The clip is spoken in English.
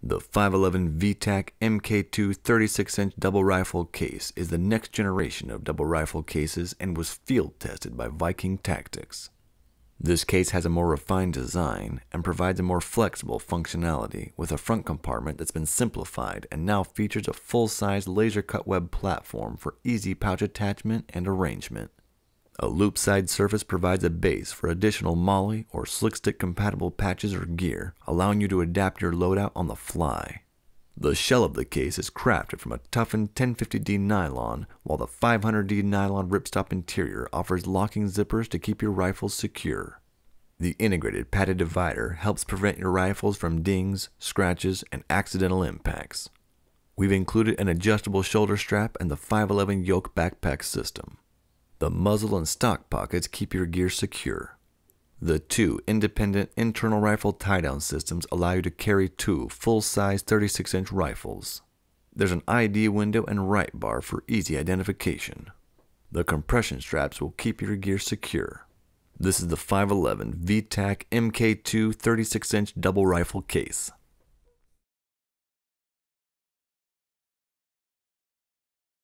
The 511 VTAC MK2 36-inch double rifle case is the next generation of double rifle cases and was field tested by Viking Tactics. This case has a more refined design and provides a more flexible functionality with a front compartment that's been simplified and now features a full-size laser cut web platform for easy pouch attachment and arrangement. A loop side surface provides a base for additional molly or slickstick compatible patches or gear, allowing you to adapt your loadout on the fly. The shell of the case is crafted from a toughened 1050D nylon, while the 500D nylon ripstop interior offers locking zippers to keep your rifles secure. The integrated padded divider helps prevent your rifles from dings, scratches, and accidental impacts. We've included an adjustable shoulder strap and the 511 yoke backpack system. The muzzle and stock pockets keep your gear secure. The two independent internal rifle tie-down systems allow you to carry two full-size 36-inch rifles. There's an ID window and right bar for easy identification. The compression straps will keep your gear secure. This is the 511 VTAC MK2 36-inch double rifle case.